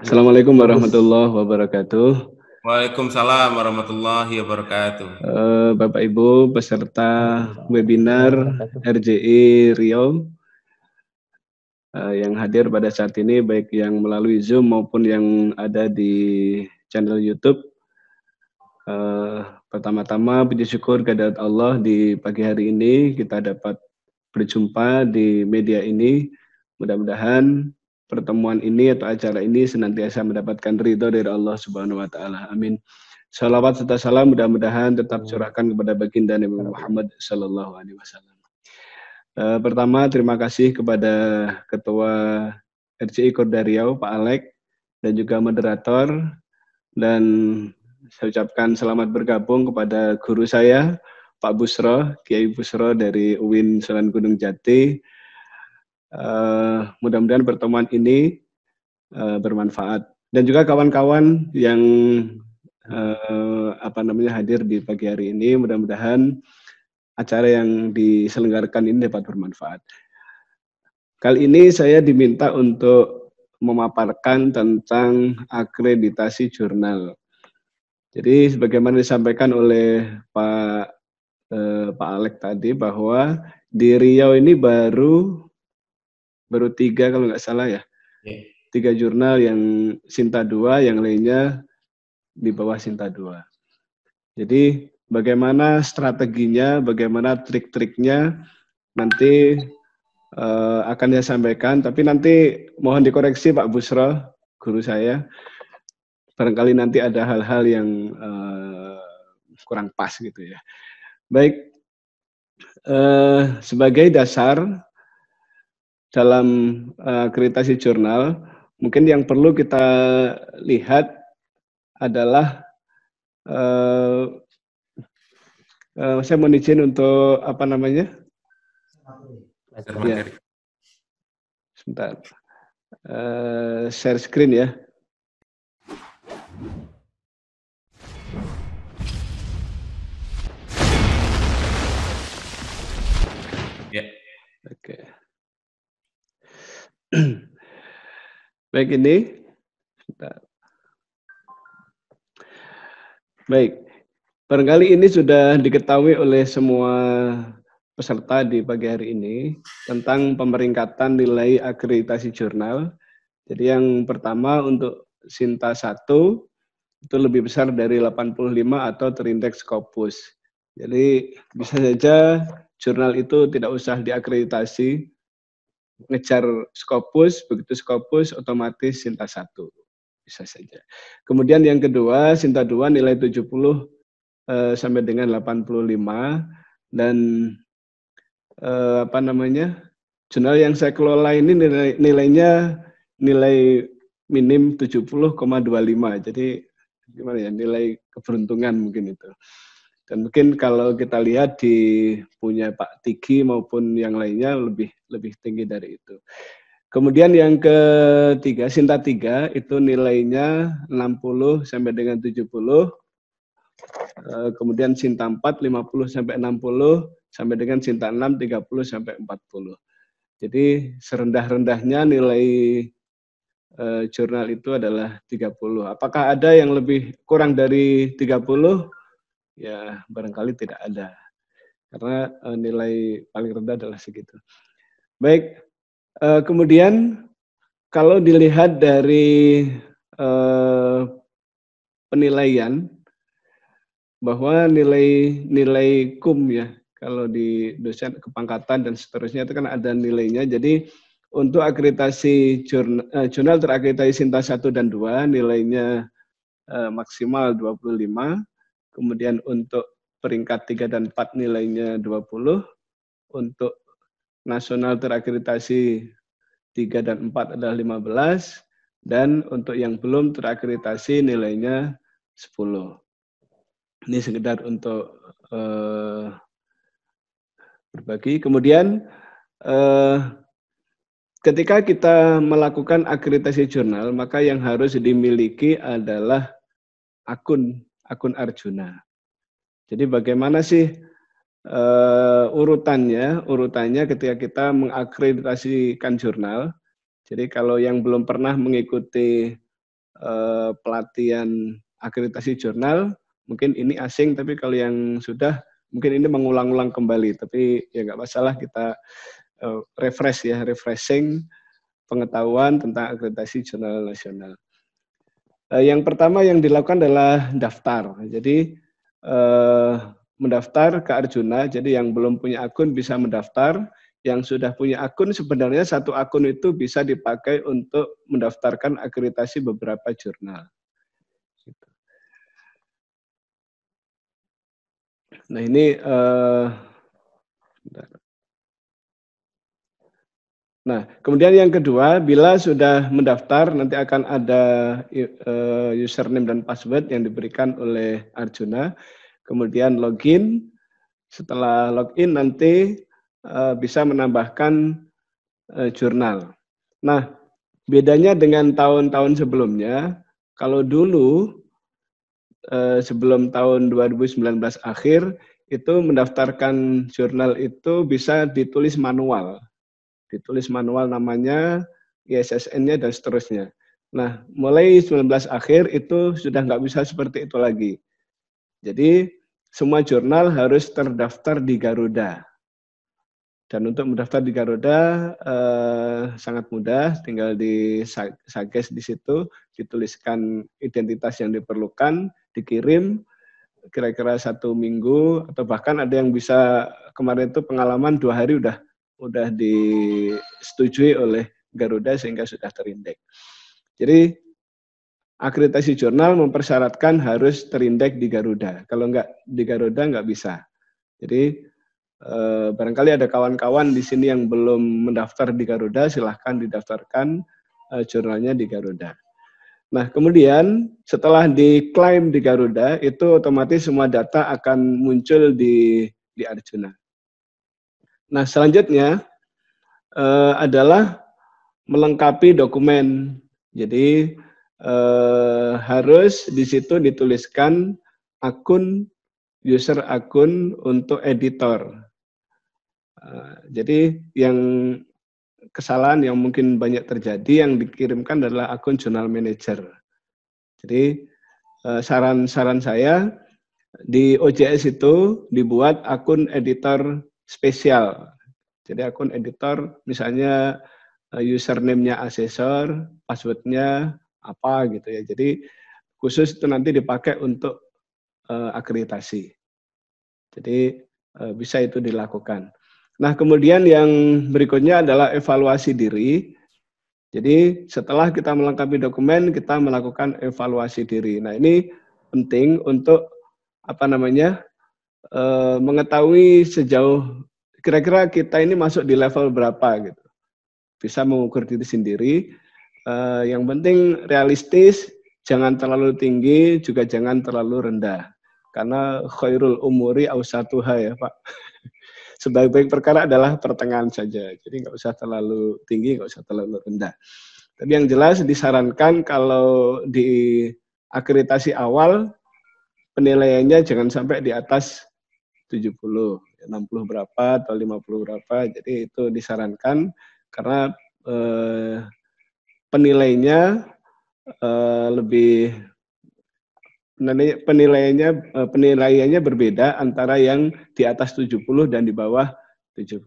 Assalamualaikum warahmatullahi wabarakatuh. Waalaikumsalam warahmatullahi wabarakatuh. Eh, Bapak Ibu peserta webinar RJI Rio eh, yang hadir pada saat ini baik yang melalui Zoom maupun yang ada di channel YouTube. Uh, Pertama-tama puji syukur kehadirat Allah di pagi hari ini kita dapat berjumpa di media ini. Mudah-mudahan pertemuan ini atau acara ini senantiasa mendapatkan ridho dari Allah Subhanahu wa taala. Amin. Salawat serta salam mudah-mudahan tetap curahkan kepada baginda Nabi Muhammad sallallahu alaihi wasallam. Eh, pertama terima kasih kepada Ketua RCI Korda Riau Pak Alek dan juga moderator dan saya ucapkan selamat bergabung kepada guru saya Pak Busro, Kiai Busro dari UIN Sunan Gunung Jati Uh, mudah-mudahan pertemuan ini uh, bermanfaat. Dan juga kawan-kawan yang uh, apa namanya hadir di pagi hari ini, mudah-mudahan acara yang diselenggarakan ini dapat bermanfaat. Kali ini saya diminta untuk memaparkan tentang akreditasi jurnal. Jadi sebagaimana disampaikan oleh Pak eh, Pak Alek tadi bahwa di Riau ini baru baru tiga kalau nggak salah ya. Iya. Tiga jurnal yang Sinta dua, yang lainnya di bawah Sinta dua. Jadi bagaimana strateginya, bagaimana trik-triknya nanti uh, akan saya sampaikan. Tapi nanti mohon dikoreksi Pak Busro, guru saya. Barangkali nanti ada hal-hal yang uh, kurang pas gitu ya. Baik, uh, sebagai dasar dalam uh, jurnal, mungkin yang perlu kita lihat adalah uh, uh, saya mau izin untuk apa namanya? Ya. Sebentar. Uh, share screen ya. Yeah. Okay. Baik ini. Baik. Barangkali ini sudah diketahui oleh semua peserta di pagi hari ini tentang pemeringkatan nilai akreditasi jurnal. Jadi yang pertama untuk Sinta 1 itu lebih besar dari 85 atau terindeks Scopus. Jadi bisa saja jurnal itu tidak usah diakreditasi ngejar skopus begitu skopus otomatis Sinta satu Bisa saja. Kemudian yang kedua, Sinta dua nilai 70 eh, sampai dengan 85 dan eh, apa namanya? jurnal yang saya kelola ini nilai, nilainya nilai minim 70,25. Jadi gimana ya? Nilai keberuntungan mungkin itu. Dan mungkin kalau kita lihat di punya Pak Tiki maupun yang lainnya lebih lebih tinggi dari itu. Kemudian yang ketiga, Sinta 3 itu nilainya 60 sampai dengan 70. Eh, kemudian Sinta 4 50 sampai 60 sampai dengan Sinta 6 30 sampai 40. Jadi serendah-rendahnya nilai eh, jurnal itu adalah 30. Apakah ada yang lebih kurang dari 30? ya barangkali tidak ada karena uh, nilai paling rendah adalah segitu. Baik, uh, kemudian kalau dilihat dari uh, penilaian bahwa nilai-nilai kum ya kalau di dosen kepangkatan dan seterusnya itu kan ada nilainya. Jadi untuk akreditasi jurnal, jurnal terakreditasi Sinta 1 dan 2 nilainya eh, maksimal 25 kemudian untuk peringkat 3 dan 4 nilainya 20, untuk nasional terakreditasi 3 dan 4 adalah 15, dan untuk yang belum terakreditasi nilainya 10. Ini sekedar untuk uh, berbagi. Kemudian uh, ketika kita melakukan akreditasi jurnal, maka yang harus dimiliki adalah akun akun Arjuna. Jadi bagaimana sih uh, urutannya? Urutannya ketika kita mengakreditasikan jurnal. Jadi kalau yang belum pernah mengikuti uh, pelatihan akreditasi jurnal, mungkin ini asing, tapi kalau yang sudah, mungkin ini mengulang-ulang kembali. Tapi ya nggak masalah, kita uh, refresh ya, refreshing pengetahuan tentang akreditasi jurnal nasional. Eh, yang pertama yang dilakukan adalah daftar. Jadi eh, mendaftar ke Arjuna. Jadi yang belum punya akun bisa mendaftar. Yang sudah punya akun sebenarnya satu akun itu bisa dipakai untuk mendaftarkan akreditasi beberapa jurnal. Gitu. Nah ini, eh, Nah, kemudian yang kedua, bila sudah mendaftar nanti akan ada eh, username dan password yang diberikan oleh Arjuna. Kemudian login. Setelah login nanti eh, bisa menambahkan eh, jurnal. Nah, bedanya dengan tahun-tahun sebelumnya, kalau dulu sebelum tahun 2019 akhir itu mendaftarkan jurnal itu bisa ditulis manual ditulis manual namanya, ISSN-nya dan seterusnya. Nah, mulai 19 akhir itu sudah nggak bisa seperti itu lagi. Jadi, semua jurnal harus terdaftar di Garuda. Dan untuk mendaftar di Garuda eh, sangat mudah, tinggal di Sages di situ, dituliskan identitas yang diperlukan, dikirim kira-kira satu minggu, atau bahkan ada yang bisa kemarin itu pengalaman dua hari udah udah disetujui oleh Garuda sehingga sudah terindek. Jadi akreditasi jurnal mempersyaratkan harus terindek di Garuda. Kalau enggak di Garuda enggak bisa. Jadi eh, barangkali ada kawan-kawan di sini yang belum mendaftar di Garuda, silahkan didaftarkan eh, jurnalnya di Garuda. Nah, kemudian setelah diklaim di Garuda, itu otomatis semua data akan muncul di di Arjuna. Nah, selanjutnya eh, adalah melengkapi dokumen. Jadi eh, harus di situ dituliskan akun user akun untuk editor. Eh, jadi yang kesalahan yang mungkin banyak terjadi yang dikirimkan adalah akun jurnal manager. Jadi eh, saran-saran saya di OJS itu dibuat akun editor spesial. Jadi akun editor misalnya eh, username-nya asesor, password-nya apa gitu ya. Jadi khusus itu nanti dipakai untuk uh, akreditasi. Jadi uh, bisa itu dilakukan. Nah kemudian yang berikutnya adalah evaluasi diri. Jadi setelah kita melengkapi dokumen, kita melakukan evaluasi diri. Nah ini penting untuk apa namanya Eh, mengetahui sejauh kira-kira kita ini masuk di level berapa gitu. Bisa mengukur diri sendiri. Uh, yang penting realistis, jangan terlalu tinggi, juga jangan terlalu rendah. Karena khairul umuri ausatuha ya Pak. Sebaik-baik perkara adalah pertengahan saja. Jadi nggak usah terlalu tinggi, nggak usah terlalu rendah. Tapi yang jelas disarankan kalau di akreditasi awal penilaiannya jangan sampai di atas 70, 60 ya berapa atau 50 berapa. Jadi itu disarankan karena eh, penilainya eh, lebih penilaiannya eh, penilaiannya berbeda antara yang di atas 70 dan di bawah 70.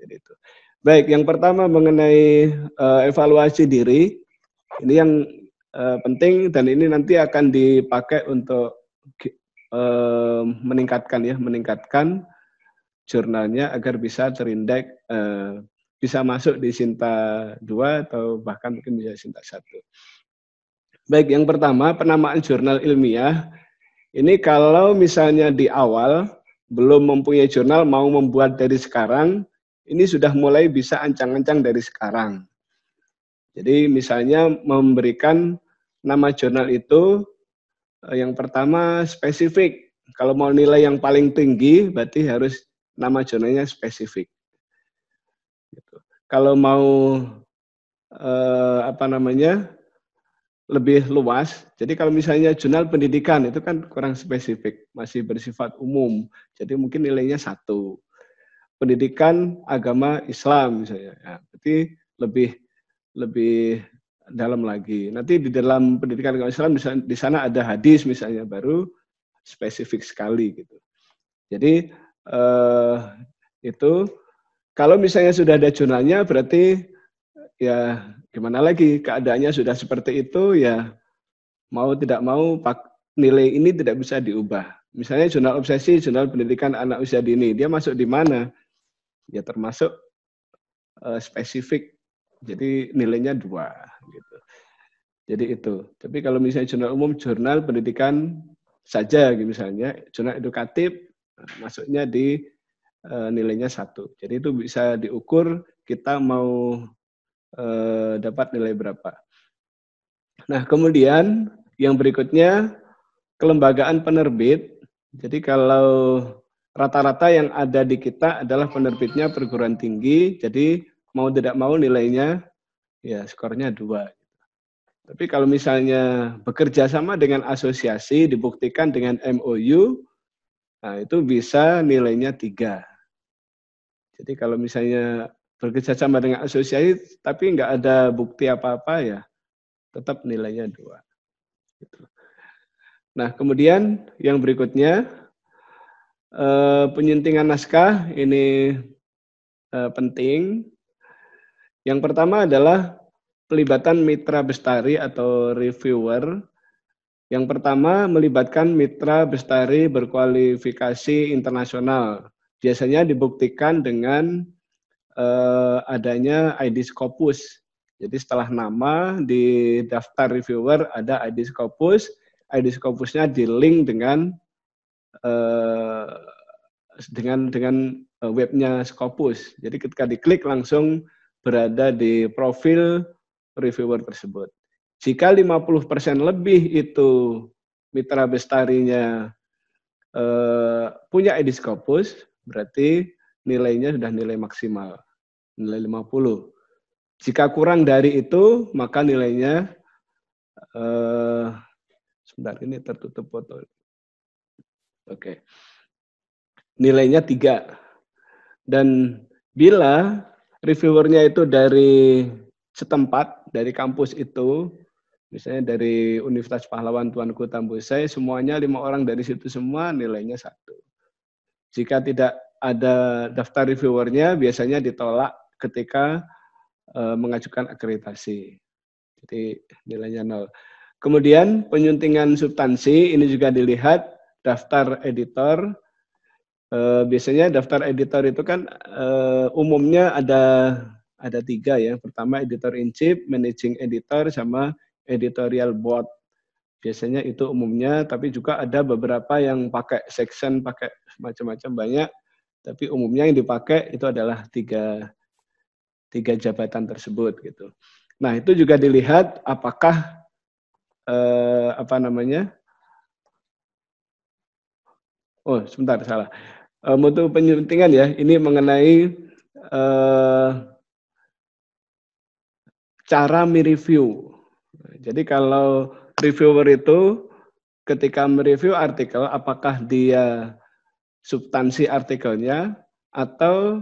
Jadi itu. Baik, yang pertama mengenai uh, evaluasi diri. Ini yang uh, penting dan ini nanti akan dipakai untuk meningkatkan ya, meningkatkan jurnalnya agar bisa terindek eh, bisa masuk di Sinta 2 atau bahkan mungkin bisa Sinta 1. Baik, yang pertama penamaan jurnal ilmiah. Ini kalau misalnya di awal belum mempunyai jurnal mau membuat dari sekarang, ini sudah mulai bisa ancang-ancang dari sekarang. Jadi misalnya memberikan nama jurnal itu Eh, yang pertama spesifik. Kalau mau nilai yang paling tinggi berarti harus nama zonanya spesifik. Gitu. Kalau mau eh, apa namanya lebih luas. Jadi kalau misalnya jurnal pendidikan itu kan kurang spesifik, masih bersifat umum. Jadi mungkin nilainya satu. Pendidikan agama Islam misalnya, ya, berarti lebih lebih dalam lagi. Nanti di dalam pendidikan agama Islam di sana ada hadis misalnya baru spesifik sekali gitu. Jadi eh, itu kalau misalnya sudah ada jurnalnya berarti ya gimana lagi keadaannya sudah seperti itu ya mau tidak mau pak, nilai ini tidak bisa diubah. Misalnya jurnal obsesi, jurnal pendidikan anak usia dini, dia masuk di mana? Ya termasuk uh, spesifik jadi nilainya dua. Gitu. Jadi itu. Tapi kalau misalnya jurnal umum, jurnal pendidikan saja, gitu misalnya, jurnal edukatif, masuknya di e, nilainya satu. Jadi itu bisa diukur kita mau e, dapat nilai berapa. Nah kemudian yang berikutnya kelembagaan penerbit. Jadi kalau rata-rata yang ada di kita adalah penerbitnya perguruan tinggi. Jadi mau tidak mau nilainya ya skornya dua. Tapi kalau misalnya bekerja sama dengan asosiasi dibuktikan dengan MOU, nah itu bisa nilainya tiga. Jadi kalau misalnya bekerja sama dengan asosiasi tapi nggak ada bukti apa-apa ya, tetap nilainya dua. Nah kemudian yang berikutnya eh, penyuntingan naskah ini eh, penting yang pertama adalah pelibatan mitra bestari atau reviewer. Yang pertama melibatkan mitra bestari berkualifikasi internasional. Biasanya dibuktikan dengan eh, adanya ID Scopus. Jadi setelah nama di daftar reviewer ada ID Scopus, ID Scopusnya di link dengan eh, dengan dengan eh, webnya Scopus. Jadi ketika diklik langsung berada di profil reviewer tersebut. Jika 50% lebih itu mitra bestarinya eh, punya edis Scopus, berarti nilainya sudah nilai maksimal, nilai 50. Jika kurang dari itu, maka nilainya eh, sebentar ini tertutup foto. Oke. Nilainya 3. Dan bila reviewernya itu dari setempat, dari kampus itu, misalnya dari Universitas Pahlawan Tuanku Tambusai, semuanya lima orang dari situ semua nilainya satu. Jika tidak ada daftar reviewernya, biasanya ditolak ketika e, mengajukan akreditasi. Jadi nilainya nol. Kemudian penyuntingan substansi ini juga dilihat daftar editor, uh, biasanya daftar editor itu kan uh, umumnya ada ada tiga ya. Pertama editor in chief, managing editor, sama editorial board. Biasanya itu umumnya, tapi juga ada beberapa yang pakai section, pakai macam-macam banyak. Tapi umumnya yang dipakai itu adalah tiga, tiga jabatan tersebut gitu. Nah itu juga dilihat apakah eh, apa namanya? Oh sebentar salah uh, eh, mutu penyuntingan ya. Ini mengenai uh, cara mereview. Jadi kalau reviewer itu ketika mereview artikel, apakah dia substansi artikelnya atau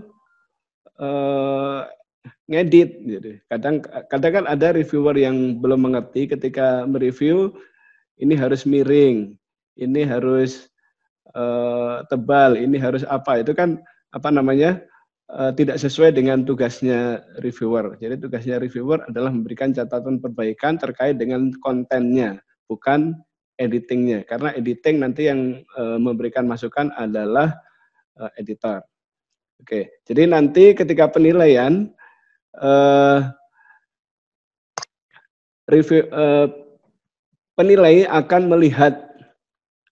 uh, ngedit. Jadi kadang kadang kan ada reviewer yang belum mengerti ketika mereview ini harus miring, ini harus Eh, tebal, ini harus apa. Itu kan apa namanya? Eh, tidak sesuai dengan tugasnya reviewer. Jadi tugasnya reviewer adalah memberikan catatan perbaikan terkait dengan kontennya, bukan editingnya. Karena editing nanti yang eh, memberikan masukan adalah editor. Oke, jadi nanti ketika penilaian review penilai akan melihat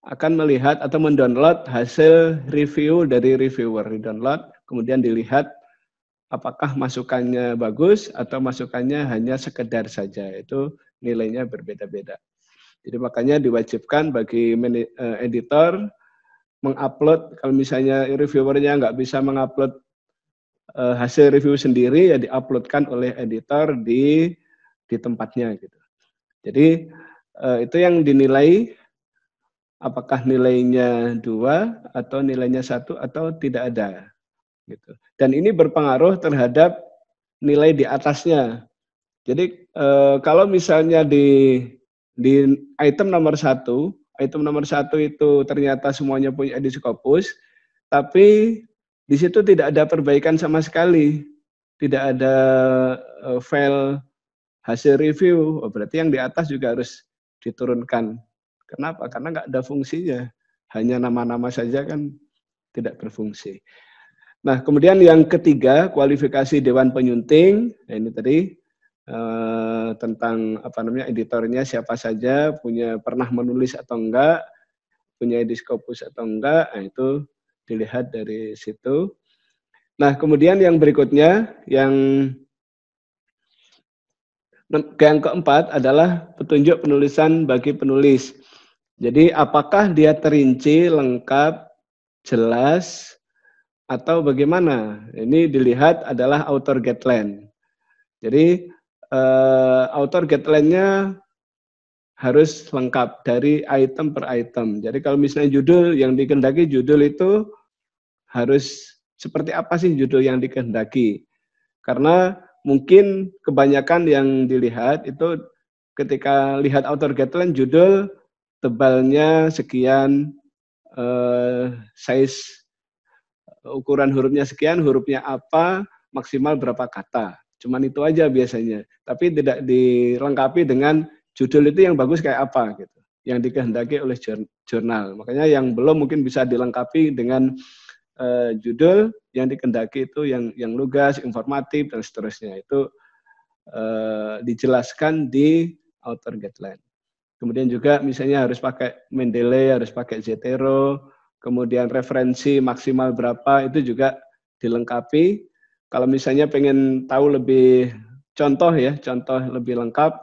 akan melihat atau mendownload hasil review dari reviewer. Di-download, kemudian dilihat apakah masukannya bagus atau masukannya hanya sekedar saja. Itu nilainya berbeda-beda. Jadi makanya diwajibkan bagi eh, editor mengupload, kalau misalnya reviewernya nggak bisa mengupload eh, hasil review sendiri, ya diuploadkan oleh editor di di tempatnya gitu. Jadi eh, itu yang dinilai apakah nilainya dua atau nilainya satu atau tidak ada. Gitu. Dan ini berpengaruh terhadap nilai di atasnya. Jadi e, kalau misalnya di di item nomor satu, item nomor satu itu ternyata semuanya punya edisi tapi di situ tidak ada perbaikan sama sekali, tidak ada eh, file hasil review, oh, berarti yang di atas juga harus diturunkan Kenapa? Karena nggak ada fungsinya. Hanya nama-nama saja kan tidak berfungsi. Nah, kemudian yang ketiga, kualifikasi Dewan Penyunting. Nah, ini tadi eh, tentang apa namanya editornya siapa saja, punya pernah menulis atau enggak, punya ediskopus atau enggak, nah, itu dilihat dari situ. Nah, kemudian yang berikutnya, yang yang keempat adalah petunjuk penulisan bagi penulis. Jadi apakah dia terinci, lengkap, jelas, atau bagaimana? Ini dilihat adalah author guideline. Jadi uh, eh, outer guideline-nya harus lengkap dari item per item. Jadi kalau misalnya judul yang dikendaki judul itu harus seperti apa sih judul yang dikendaki? Karena mungkin kebanyakan yang dilihat itu ketika lihat author guideline judul tebalnya sekian, eh, size ukuran hurufnya sekian, hurufnya apa, maksimal berapa kata. Cuman itu aja biasanya. Tapi tidak dilengkapi dengan judul itu yang bagus kayak apa gitu. Yang dikehendaki oleh jurnal. Makanya yang belum mungkin bisa dilengkapi dengan eh, judul yang dikehendaki itu yang yang lugas, informatif dan seterusnya. Itu eh, dijelaskan di outer guideline. Kemudian juga misalnya harus pakai Mendeley, harus pakai Zetero, kemudian referensi maksimal berapa itu juga dilengkapi. Kalau misalnya pengen tahu lebih contoh ya, contoh lebih lengkap,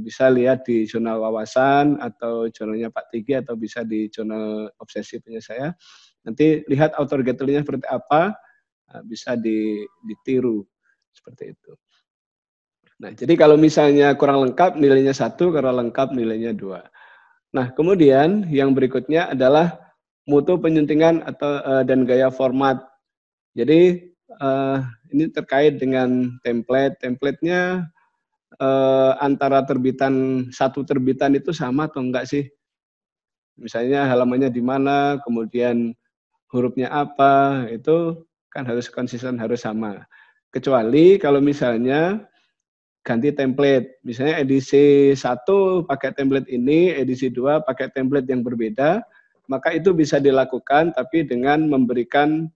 bisa lihat di jurnal wawasan atau jurnalnya Pak Tigi atau bisa di jurnal obsesi punya saya. Nanti lihat author gathernya seperti apa, bisa ditiru seperti itu. Nah, jadi kalau misalnya kurang lengkap nilainya satu, karena lengkap nilainya dua. Nah, kemudian yang berikutnya adalah mutu penyuntingan atau uh, dan gaya format. Jadi uh, ini terkait dengan template. Templatenya uh, antara terbitan satu terbitan itu sama atau enggak sih? Misalnya halamannya di mana, kemudian hurufnya apa, itu kan harus konsisten, harus sama. Kecuali kalau misalnya ganti template. Misalnya edisi 1 pakai template ini, edisi 2 pakai template yang berbeda, maka itu bisa dilakukan tapi dengan memberikan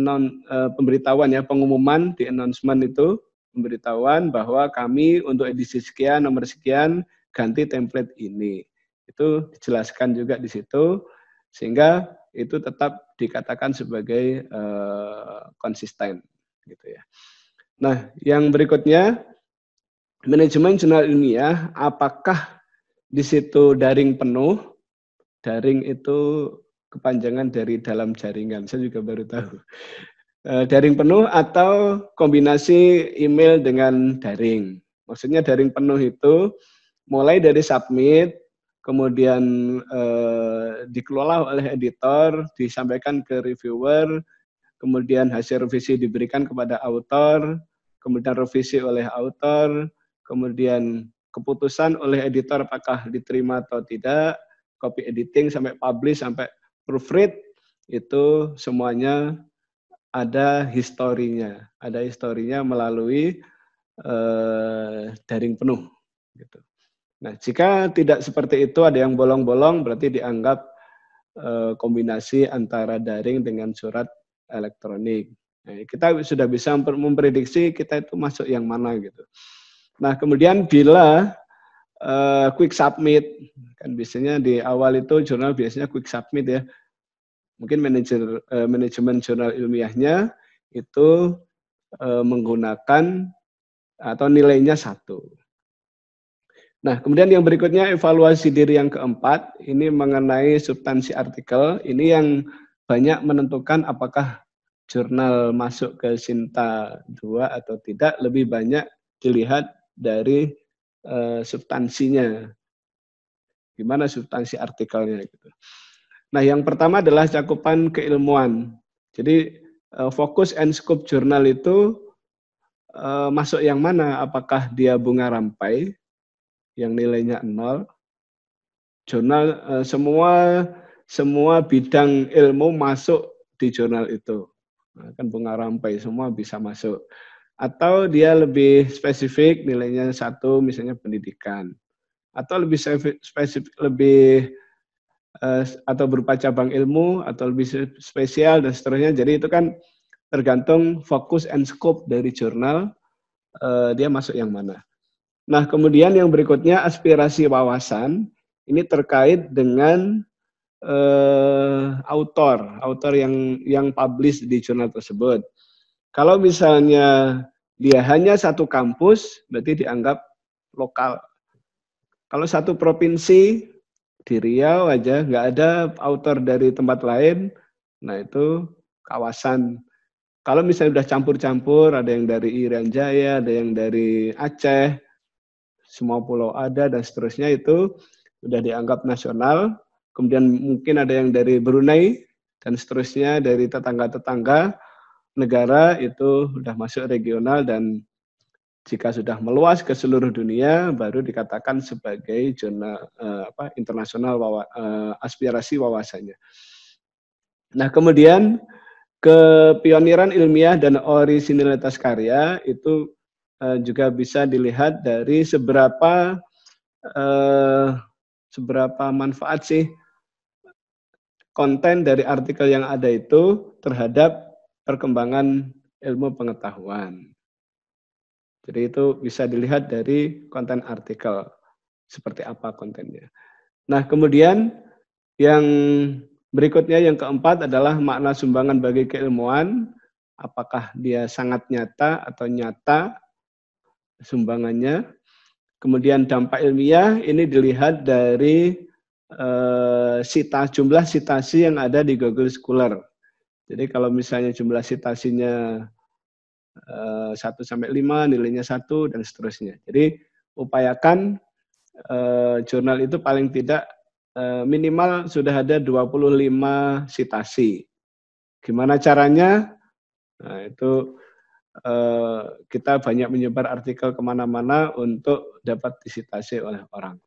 non, e, eh, pemberitahuan ya, pengumuman di announcement itu, pemberitahuan bahwa kami untuk edisi sekian, nomor sekian, ganti template ini. Itu dijelaskan juga di situ, sehingga itu tetap dikatakan sebagai e, konsisten. gitu ya. Nah, yang berikutnya manajemen jurnal ilmiah, apakah di situ daring penuh? Daring itu kepanjangan dari dalam jaringan. Saya juga baru tahu. Eh, daring penuh atau kombinasi email dengan daring. Maksudnya daring penuh itu mulai dari submit, kemudian eh, dikelola oleh editor, disampaikan ke reviewer, kemudian hasil revisi diberikan kepada autor, kemudian revisi oleh autor, kemudian keputusan oleh editor apakah diterima atau tidak, copy editing sampai publish sampai proofread itu semuanya ada historinya, ada historinya melalui eh, daring penuh gitu. Nah, jika tidak seperti itu ada yang bolong-bolong berarti dianggap eh, kombinasi antara daring dengan surat elektronik. Nah, kita sudah bisa memprediksi kita itu masuk yang mana gitu. Nah, kemudian bila uh, quick submit, kan biasanya di awal itu jurnal biasanya quick submit ya. Mungkin manajer uh, manajemen jurnal ilmiahnya itu uh, menggunakan atau nilainya satu. Nah, kemudian yang berikutnya evaluasi diri yang keempat, ini mengenai substansi artikel. Ini yang banyak menentukan apakah jurnal masuk ke Sinta 2 atau tidak, lebih banyak dilihat dari uh, substansinya. Gimana substansi artikelnya gitu. Nah, yang pertama adalah cakupan keilmuan. Jadi uh, fokus and scope jurnal itu uh, masuk yang mana? Apakah dia bunga rampai yang nilainya nol? Jurnal uh, semua semua bidang ilmu masuk di jurnal itu. Nah, kan bunga rampai semua bisa masuk atau dia lebih spesifik nilainya satu misalnya pendidikan atau lebih spesifik lebih eh, atau berupa cabang ilmu atau lebih spesial dan seterusnya jadi itu kan tergantung fokus and scope dari jurnal eh, dia masuk yang mana nah kemudian yang berikutnya aspirasi wawasan ini terkait dengan uh, eh, autor autor yang yang publish di jurnal tersebut kalau misalnya dia hanya satu kampus, berarti dianggap lokal. Kalau satu provinsi, di Riau aja, nggak ada autor dari tempat lain, nah itu kawasan. Kalau misalnya udah campur-campur, ada yang dari Irian Jaya, ada yang dari Aceh, semua pulau ada, dan seterusnya itu udah dianggap nasional. Kemudian mungkin ada yang dari Brunei, dan seterusnya dari tetangga-tetangga, negara itu sudah masuk regional dan jika sudah meluas ke seluruh dunia baru dikatakan sebagai zona uh, apa internasional wawa, uh, aspirasi wawasannya. Nah, kemudian kepioniran ilmiah dan orisinalitas karya itu uh, juga bisa dilihat dari seberapa uh, seberapa manfaat sih konten dari artikel yang ada itu terhadap perkembangan ilmu pengetahuan. Jadi itu bisa dilihat dari konten artikel, seperti apa kontennya. Nah kemudian yang berikutnya yang keempat adalah makna sumbangan bagi keilmuan, apakah dia sangat nyata atau nyata sumbangannya. Kemudian dampak ilmiah ini dilihat dari eh, sita, jumlah sitasi yang ada di Google Scholar. Jadi kalau misalnya jumlah sitasinya eh, satu sampai lima nilainya satu dan seterusnya. Jadi upayakan eh, jurnal itu paling tidak eh, minimal sudah ada 25 sitasi. Gimana caranya? Nah, itu kita banyak menyebar artikel kemana-mana untuk dapat disitasi oleh orang.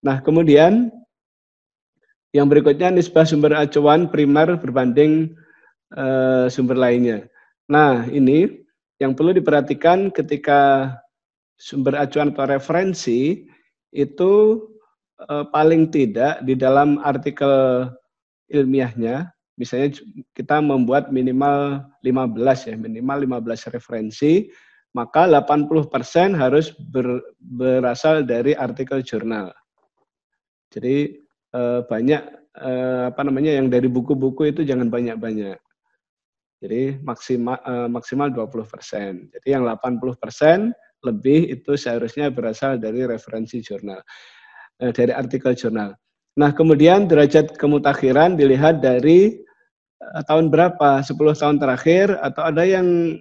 Nah, kemudian yang berikutnya nisbah sumber acuan primer berbanding Eh, sumber lainnya. Nah, ini yang perlu diperhatikan ketika sumber acuan atau referensi itu eh, paling tidak di dalam artikel ilmiahnya, misalnya kita membuat minimal 15 ya, minimal 15 referensi, maka 80% harus ber, berasal dari artikel jurnal. Jadi eh, banyak apa namanya yang dari buku-buku itu jangan banyak-banyak. Jadi maksimal eh, maksimal 20%. Jadi yang 80% lebih itu seharusnya berasal dari referensi jurnal, eh, dari artikel jurnal. Nah, kemudian derajat kemutakhiran dilihat dari eh, tahun berapa, 10 tahun terakhir atau ada yang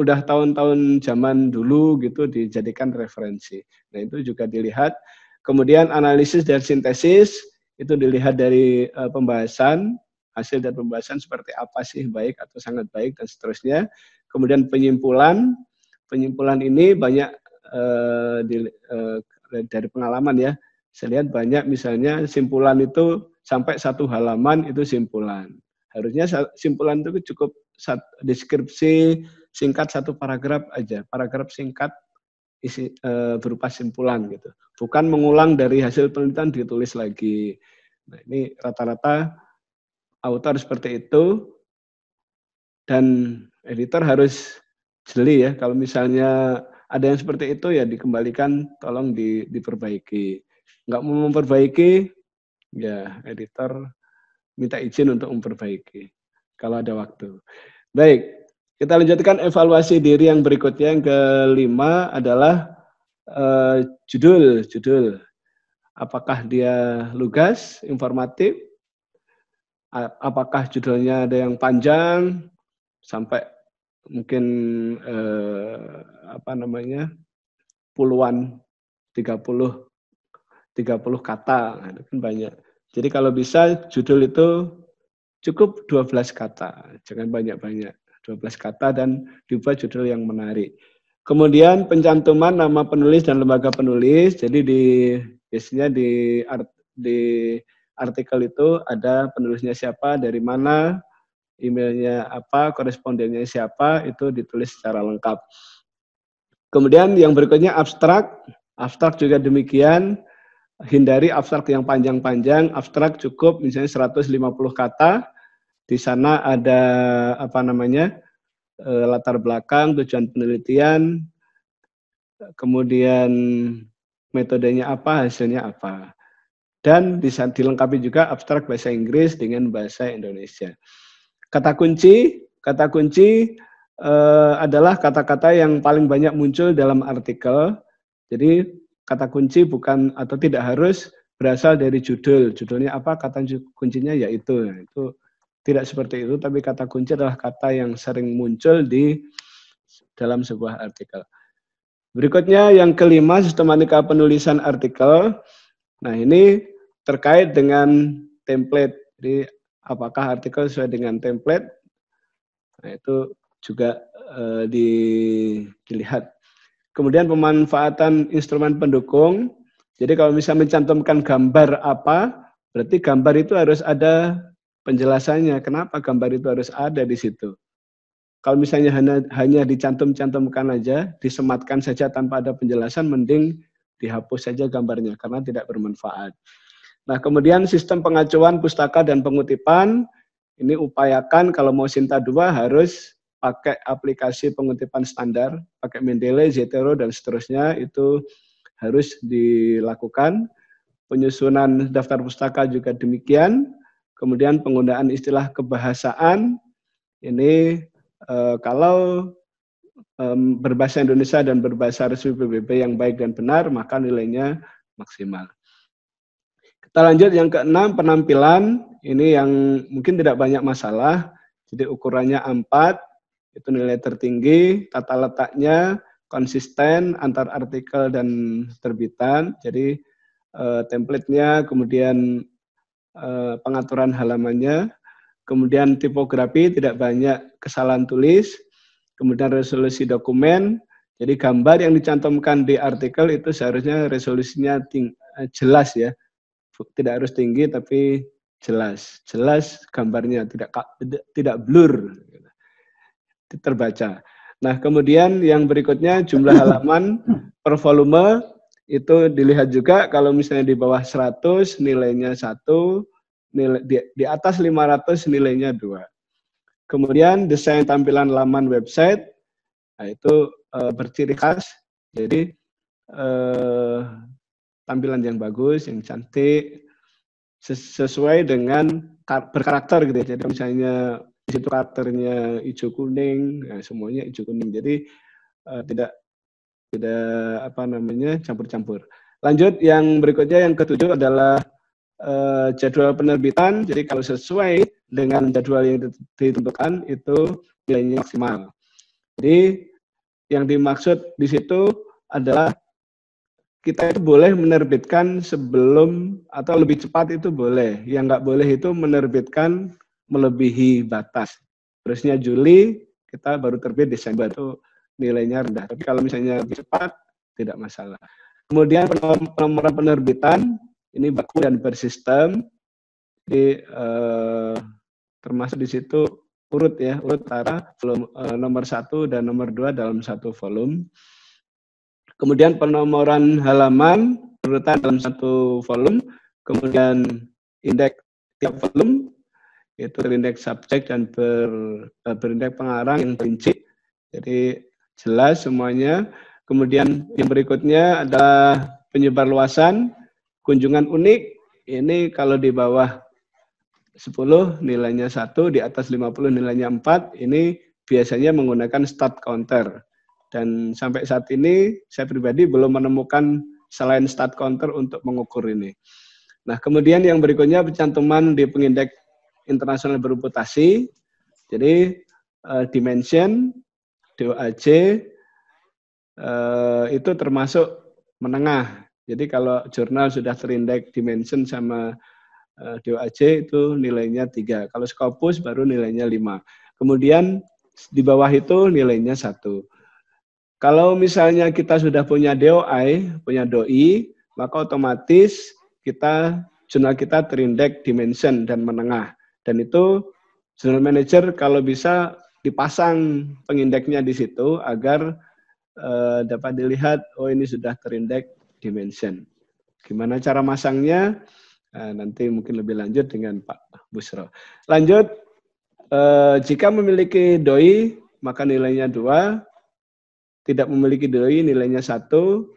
udah tahun-tahun zaman dulu gitu dijadikan referensi. Nah, itu juga dilihat. Kemudian analisis dan sintesis itu dilihat dari uh, pembahasan hasil dan pembahasan seperti apa sih baik atau sangat baik dan seterusnya. Kemudian penyimpulan, penyimpulan ini banyak uh, di, uh, dari pengalaman ya. Saya lihat banyak misalnya simpulan itu sampai satu halaman itu simpulan. Harusnya simpulan itu cukup sat, deskripsi singkat satu paragraf aja, paragraf singkat isi e, berupa simpulan gitu. Bukan mengulang dari hasil penelitian ditulis lagi. Nah, ini rata-rata autor seperti itu dan editor harus jeli ya kalau misalnya ada yang seperti itu ya dikembalikan tolong di, diperbaiki nggak mau memperbaiki ya editor minta izin untuk memperbaiki kalau ada waktu baik kita lanjutkan evaluasi diri yang berikutnya yang kelima adalah eh, judul judul apakah dia lugas informatif apakah judulnya ada yang panjang sampai mungkin eh, apa namanya puluhan 30 30 kata itu kan banyak. Jadi kalau bisa judul itu cukup 12 kata, jangan banyak-banyak. 12 kata dan dibuat judul yang menarik. Kemudian pencantuman nama penulis dan lembaga penulis. Jadi di biasanya di art, di artikel itu ada penulisnya siapa, dari mana, emailnya apa, korespondennya siapa, itu ditulis secara lengkap. Kemudian yang berikutnya abstrak. Abstrak juga demikian. Hindari abstrak yang panjang-panjang. Abstrak cukup misalnya 150 kata. Di sana ada apa namanya? E, latar belakang, tujuan penelitian, e, kemudian metodenya apa, hasilnya apa. Dan bisa dilengkapi juga abstrak bahasa Inggris dengan bahasa Indonesia. Kata kunci, kata kunci eh, adalah kata-kata yang paling banyak muncul dalam artikel. Jadi kata kunci bukan atau tidak harus berasal dari judul. Judulnya apa? Kata kuncinya yaitu. itu tidak seperti itu, tapi kata kunci adalah kata yang sering muncul di dalam sebuah artikel. Berikutnya yang kelima, sistematika penulisan artikel. Nah, ini terkait dengan template. Jadi, apakah artikel sesuai dengan template? Nah, itu juga di, eh, dilihat. Kemudian pemanfaatan instrumen pendukung. Jadi kalau bisa mencantumkan gambar apa, berarti gambar itu harus ada penjelasannya. Kenapa gambar itu harus ada di situ? Kalau misalnya hanya, hanya dicantum-cantumkan aja, disematkan saja tanpa ada penjelasan, mending dihapus saja gambarnya karena tidak bermanfaat. Nah, kemudian sistem pengacuan pustaka dan pengutipan ini upayakan kalau mau Sinta 2 harus pakai aplikasi pengutipan standar, pakai Mendeley, Zetero, dan seterusnya itu harus dilakukan. Penyusunan daftar pustaka juga demikian. Kemudian penggunaan istilah kebahasaan, ini eh, kalau um, berbahasa Indonesia dan berbahasa resmi PBB yang baik dan benar, maka nilainya maksimal. Kita lanjut yang keenam, penampilan. Ini yang mungkin tidak banyak masalah. Jadi ukurannya empat itu nilai tertinggi, tata letaknya konsisten antar artikel dan terbitan. Jadi eh, template-nya, kemudian eh, pengaturan halamannya, kemudian tipografi tidak banyak kesalahan tulis, kemudian resolusi dokumen. Jadi gambar yang dicantumkan di artikel itu seharusnya resolusinya ting eh, jelas ya. Tidak harus tinggi tapi jelas, jelas gambarnya tidak tidak blur terbaca. Nah, kemudian yang berikutnya jumlah halaman per volume itu dilihat juga kalau misalnya di bawah 100 nilainya 1, nilai di, di atas 500 nilainya 2. Kemudian desain tampilan laman website, nah itu uh, berciri khas. Jadi uh, tampilan yang bagus, yang cantik, sesuai dengan berkarakter gitu ya. Jadi misalnya di situ karakternya hijau kuning, ya semuanya hijau kuning. Jadi uh, tidak tidak apa namanya campur-campur. Lanjut yang berikutnya yang ketujuh adalah uh, jadwal penerbitan. Jadi kalau sesuai dengan jadwal yang ditentukan itu nilainya maksimal. Jadi yang dimaksud di situ adalah kita itu boleh menerbitkan sebelum atau lebih cepat itu boleh. Yang nggak boleh itu menerbitkan melebihi batas. Terusnya Juli, kita baru terbit Desember itu nilainya rendah. Tapi kalau misalnya lebih cepat, tidak masalah. Kemudian penomoran penerbitan, ini baku dan bersistem. Jadi eh, termasuk di situ urut ya, urut antara volume, eh, nomor satu dan nomor dua dalam satu volume. Kemudian penomoran halaman urutan dalam satu volume, kemudian indeks tiap volume itu terindeks subjek dan ber, eh, berindeks pengarang yang rinci. Jadi jelas semuanya. Kemudian yang berikutnya adalah penyebar luasan. Kunjungan unik ini kalau di bawah 10 nilainya 1, di atas 50 nilainya 4, ini biasanya menggunakan start counter. Dan sampai saat ini saya pribadi belum menemukan selain start counter untuk mengukur ini. Nah, kemudian yang berikutnya pencantuman di pengindek internasional berputasi. Jadi uh, dimension DOAJ uh, eh, itu termasuk menengah. Jadi kalau jurnal sudah terindek dimension sama uh, eh, DOAJ itu nilainya 3. Kalau Scopus baru nilainya 5. Kemudian di bawah itu nilainya 1. Kalau misalnya kita sudah punya DOI, punya DOI, maka otomatis kita jurnal kita terindek dimension dan menengah. Dan itu jurnal manager kalau bisa dipasang pengindeknya di situ agar eh, dapat dilihat oh ini sudah terindek dimension. Gimana cara masangnya? Eh, nanti mungkin lebih lanjut dengan Pak Busro. Lanjut, eh, jika memiliki doi, maka nilainya dua. Tidak memiliki doi, nilainya satu.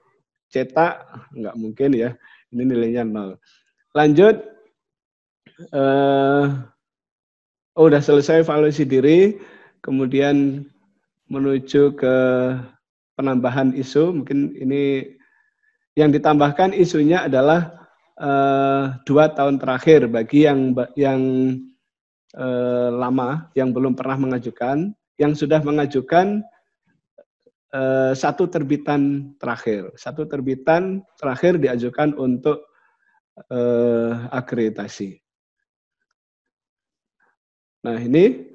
Cetak, nggak mungkin ya. Ini nilainya nol. Lanjut, eh, oh, udah selesai evaluasi diri, kemudian menuju ke penambahan isu. Mungkin ini yang ditambahkan isunya adalah uh, dua tahun terakhir bagi yang yang uh, lama yang belum pernah mengajukan, yang sudah mengajukan uh, satu terbitan terakhir, satu terbitan terakhir diajukan untuk uh, akreditasi. Nah ini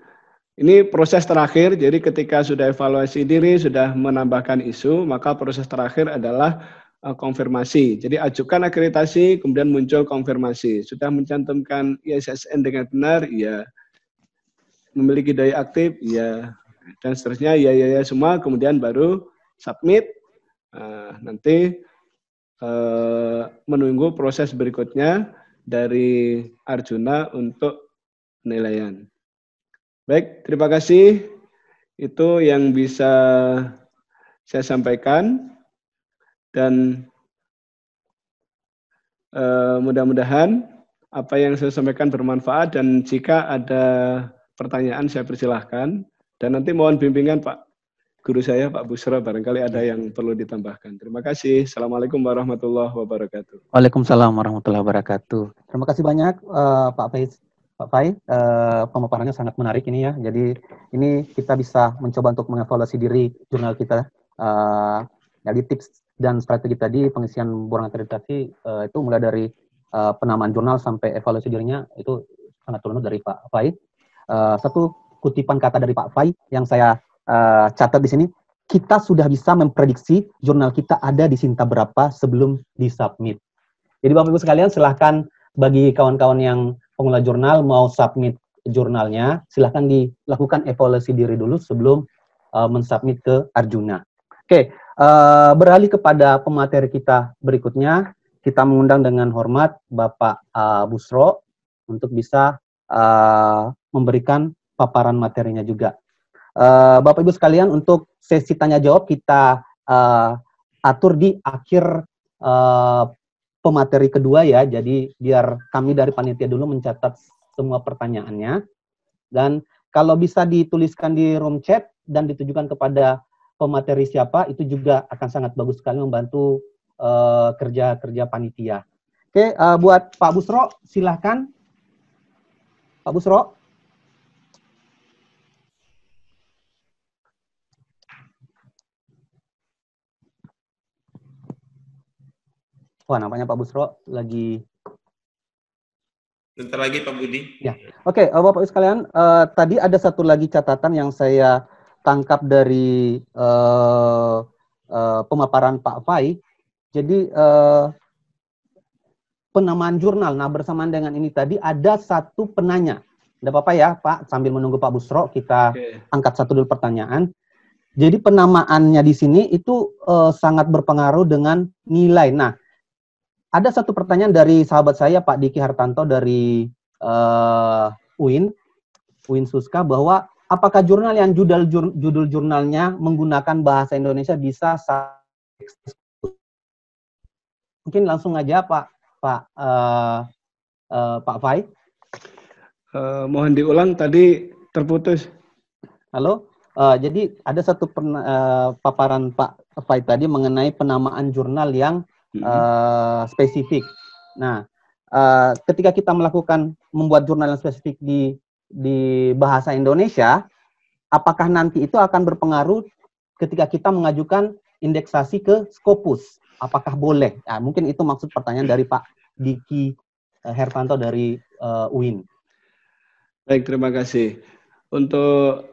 ini proses terakhir. Jadi ketika sudah evaluasi diri, sudah menambahkan isu, maka proses terakhir adalah Eh, konfirmasi. Jadi ajukan akreditasi, kemudian muncul konfirmasi. Sudah mencantumkan ISSN dengan benar, ya. Memiliki daya aktif, ya. Dan seterusnya, ya, ya, ya semua. Kemudian baru submit. Nah, nanti eh, menunggu proses berikutnya dari Arjuna untuk penilaian. Baik, terima kasih. Itu yang bisa saya sampaikan dan uh, mudah-mudahan apa yang saya sampaikan bermanfaat dan jika ada pertanyaan saya persilahkan dan nanti mohon bimbingan Pak guru saya Pak Busra barangkali ada yang perlu ditambahkan. Terima kasih. Assalamualaikum warahmatullahi wabarakatuh. Waalaikumsalam warahmatullahi wabarakatuh. Terima kasih banyak uh, Pak Faiz. Pak Faiz, uh, pemaparannya sangat menarik ini ya. Jadi ini kita bisa mencoba untuk mengevaluasi diri jurnal kita. Uh, jadi tips dan strategi tadi pengisian borang akreditasi uh, itu mulai dari uh, penamaan jurnal sampai evaluasi dirinya itu sangat turun dari Pak Fai. Uh, satu kutipan kata dari Pak Fai yang saya uh, catat di sini, kita sudah bisa memprediksi jurnal kita ada di Sinta berapa sebelum disubmit. Jadi Bapak Ibu sekalian silahkan bagi kawan-kawan yang pengelola jurnal mau submit jurnalnya, silahkan dilakukan evaluasi diri dulu sebelum uh, mensubmit ke Arjuna. Oke, okay Eh, beralih kepada pemateri kita berikutnya, kita mengundang dengan hormat Bapak uh, Busro untuk bisa uh, memberikan paparan materinya juga. Uh, Bapak Ibu sekalian, untuk sesi tanya jawab kita uh, atur di akhir uh, pemateri kedua ya. Jadi biar kami dari panitia dulu mencatat semua pertanyaannya dan kalau bisa dituliskan di room chat dan ditujukan kepada pemateri siapa itu juga akan sangat bagus sekali membantu eh, kerja-kerja uh, panitia. Oke, uh, buat Pak Busro silahkan. Pak Busro. Wah, namanya Pak Busro lagi Bentar lagi Pak Budi. Ya, oke, okay, uh, eh, Bapak Ibu sekalian, uh, tadi ada satu lagi catatan yang saya tangkap dari uh, uh, pemaparan Pak Fai, jadi uh, penamaan jurnal. Nah bersamaan dengan ini tadi ada satu penanya. Tidak apa-apa ya Pak, sambil menunggu Pak Busro kita okay. angkat satu dulu pertanyaan. Jadi penamaannya di sini itu uh, sangat berpengaruh dengan nilai. Nah, ada satu pertanyaan dari sahabat saya Pak Diki Hartanto dari uh, UIN, UIN Suska bahwa apakah jurnal yang judul judul jurnalnya menggunakan bahasa Indonesia bisa mungkin langsung aja Pak Pak uh, uh, Pak Fai. Uh, eh, mohon diulang tadi terputus. Halo. Uh, jadi ada satu pen, uh, paparan Pak Fai tadi mengenai penamaan jurnal yang uh, spesifik. Nah, uh, ketika kita melakukan membuat jurnal yang spesifik di di bahasa Indonesia, apakah nanti itu akan berpengaruh ketika kita mengajukan indeksasi ke Scopus? Apakah boleh? Nah, mungkin itu maksud pertanyaan dari Pak Diki eh, Herpanto dari uh, UIN. Baik, terima kasih. Untuk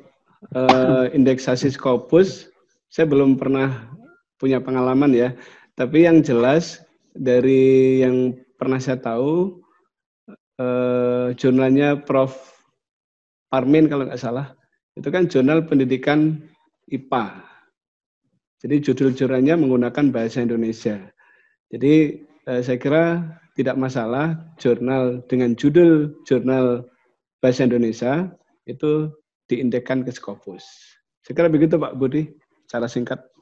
uh, indeksasi Scopus, saya belum pernah punya pengalaman ya. Tapi yang jelas dari yang pernah saya tahu, uh, jurnalnya Prof. Parmin kalau nggak salah, itu kan jurnal pendidikan IPA. Jadi judul jurnalnya menggunakan bahasa Indonesia. Jadi eh, saya kira tidak masalah jurnal dengan judul jurnal bahasa Indonesia itu diindekan ke Scopus. Saya kira begitu Pak Budi, cara singkat.